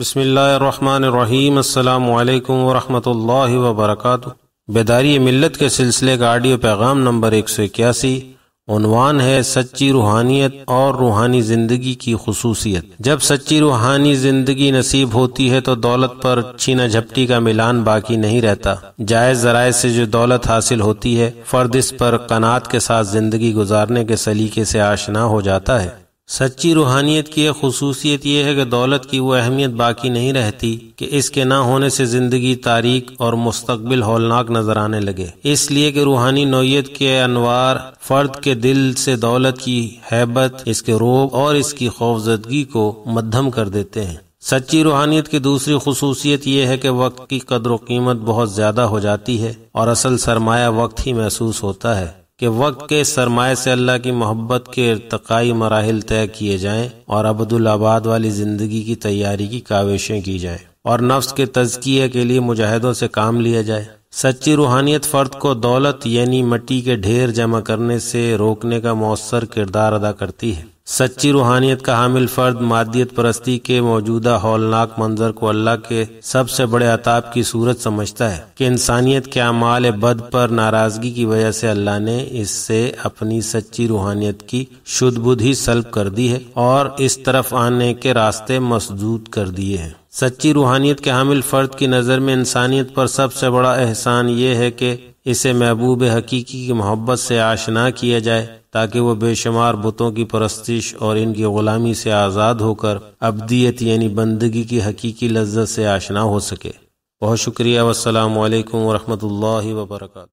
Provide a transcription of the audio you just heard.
بسم اللہ الرحمن الرحیم السلام علیکم ورحمۃ اللہ وبرکاتہ بیداری ملت کے سلسلے کا آڈیو پیغام نمبر 181 عنوان ہے سچی روحانیت اور روحانی زندگی کی خصوصیت جب سچی روحانی زندگی نصیب ہوتی ہے تو دولت پر چھینا جھپٹی کا ملان باقی نہیں رہتا جائز ذرائع سے جو دولت حاصل ہوتی ہے فرد اس پر کنات کے ساتھ زندگی گزارنے کے سلیقے سے آشنا ہو جاتا ہے سچی روحانیت کی ایک خصوصیت یہ ہے کہ دولت کی وہ اہمیت باقی نہیں رہتی کہ اس کے نہ ہونے سے زندگی تاریخ اور مستقبل ہولناک نظر آنے لگے اس لیے کہ روحانی نوعیت کے انوار فرد کے دل سے دولت کی حیبت اس کے روب اور اس کی خوفزدگی کو مدھم کر دیتے ہیں سچی روحانیت کی دوسری خصوصیت یہ ہے کہ وقت کی قدر و قیمت بہت زیادہ ہو جاتی ہے اور اصل سرمایہ وقت ہی محسوس ہوتا ہے کہ وقت کے سرمایے سے اللہ کی محبت کے ارتقائی مراحل طے کیے جائیں اور عبدالآباد والی زندگی کی تیاری کی کاوشیں کی جائیں اور نفس کے تزکیے کے لیے مجاہدوں سے کام لیا جائے سچی روحانیت فرد کو دولت یعنی مٹی کے ڈھیر جمع کرنے سے روکنے کا مؤثر کردار ادا کرتی ہے سچی روحانیت کا حامل فرد مادیت پرستی کے موجودہ ہولناک منظر کو اللہ کے سب سے بڑے عطاب کی صورت سمجھتا ہے کہ انسانیت کے اعمال بد پر ناراضگی کی وجہ سے اللہ نے اس سے اپنی سچی روحانیت کی شد بدھ ہی سلب کر دی ہے اور اس طرف آنے کے راستے مسدود کر دیے ہیں سچی روحانیت کے حامل فرد کی نظر میں انسانیت پر سب سے بڑا احسان یہ ہے کہ اسے محبوب حقیقی کی محبت سے آشنا کیا جائے تاکہ وہ بے شمار بتوں کی پرستش اور ان کی غلامی سے آزاد ہو کر ابدیت یعنی بندگی کی حقیقی لذت سے آشنا ہو سکے بہت شکریہ والسلام علیکم ورحمۃ اللہ وبرکاتہ